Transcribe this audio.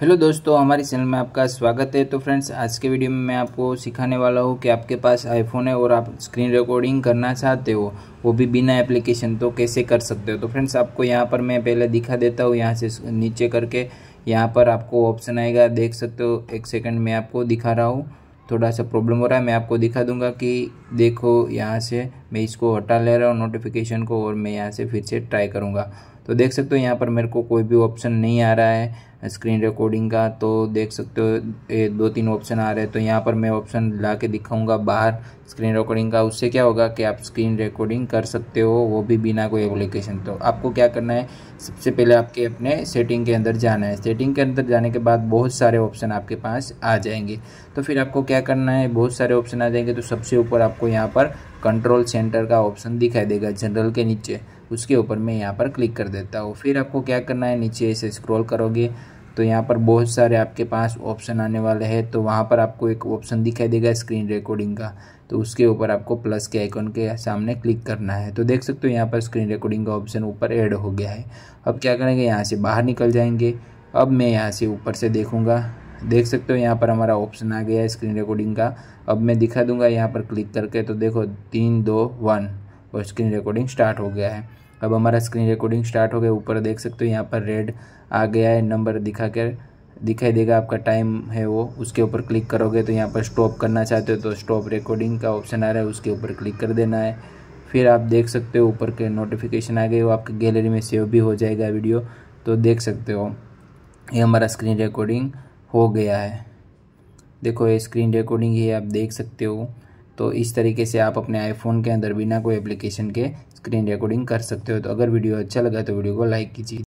hello दोस्तों हमारे channel में आपका स्वागत है तो फ्रेंड्स आज के वीडियो में मैं आपको सिखाने वाला हूँ कि आपके पास आईफोन है और आप स्क्रीन रिकॉर्डिंग करना चाहते हो वो भी बिना एप्लीकेशन तो कैसे कर सकते हो तो फ्रेंड्स आपको यहाँ पर मैं पहले दिखा देता हूँ यहाँ से नीचे करके यहाँ पर आपको ऑप्शन आएगा देख सकते हो एक सेकेंड मैं आपको दिखा रहा हूँ थोड़ा सा प्रॉब्लम हो रहा है मैं आपको दिखा दूंगा कि देखो यहाँ से मैं इसको हटा ले रहा हूँ नोटिफिकेशन को और मैं यहाँ से फिर से ट्राई करूँगा तो देख सकते हो यहाँ पर मेरे को कोई भी ऑप्शन नहीं आ रहा है स्क्रीन रिकॉर्डिंग का तो देख सकते हो ये दो तीन ऑप्शन आ रहे हैं तो यहाँ पर मैं ऑप्शन ला के दिखाऊँगा बाहर स्क्रीन रिकॉर्डिंग का उससे क्या होगा कि आप स्क्रीन रिकॉर्डिंग कर सकते हो वो भी बिना कोई एप्लीकेशन तो आपको क्या करना है सबसे पहले आपके अपने सेटिंग के अंदर जाना है सेटिंग के अंदर जाने के बाद बहुत सारे ऑप्शन आपके पास आ जाएंगे तो फिर आपको क्या करना है बहुत सारे ऑप्शन आ जाएंगे तो सबसे ऊपर आपको यहाँ पर कंट्रोल सेंटर का ऑप्शन दिखाई देगा जनरल के नीचे उसके ऊपर मैं यहाँ पर क्लिक कर देता हूँ फिर आपको क्या करना है नीचे ऐसे स्क्रॉल करोगे तो यहाँ पर बहुत सारे आपके पास ऑप्शन आने वाले हैं तो वहाँ पर आपको एक ऑप्शन दिखाई देगा स्क्रीन रिकॉर्डिंग का तो उसके ऊपर आपको प्लस के आइकॉन के सामने क्लिक करना है तो देख सकते हो यहाँ पर स्क्रीन रिकॉर्डिंग का ऑप्शन ऊपर ऐड हो गया है अब क्या करेंगे यहाँ से बाहर निकल जाएंगे अब मैं यहाँ से ऊपर से देखूँगा देख सकते हो यहाँ पर हमारा ऑप्शन आ गया है स्क्रीन रिकॉर्डिंग का अब मैं दिखा दूंगा यहाँ पर क्लिक करके तो देखो तीन दो वन और स्क्रीन रिकॉर्डिंग स्टार्ट हो गया है अब हमारा स्क्रीन रिकॉर्डिंग स्टार्ट हो गया ऊपर देख सकते हो यहाँ पर रेड आ गया है नंबर दिखा कर दिखाई देगा आपका टाइम है वो उसके ऊपर क्लिक करोगे तो यहाँ पर स्टॉप करना चाहते हो तो स्टॉप रिकॉर्डिंग का ऑप्शन आ रहा है उसके ऊपर क्लिक कर देना है फिर आप देख सकते हो ऊपर के नोटिफिकेशन आ गए वो आपके गैलरी में सेव भी हो जाएगा वीडियो तो देख सकते हो ये हमारा स्क्रीन रिकॉर्डिंग हो गया है देखो ये स्क्रीन रिकॉर्डिंग ही आप देख सकते हो तो इस तरीके से आप अपने आईफोन के अंदर बिना कोई एप्लीकेशन के स्क्रीन रिकॉर्डिंग कर सकते हो तो अगर वीडियो अच्छा लगा तो वीडियो को लाइक कीजिए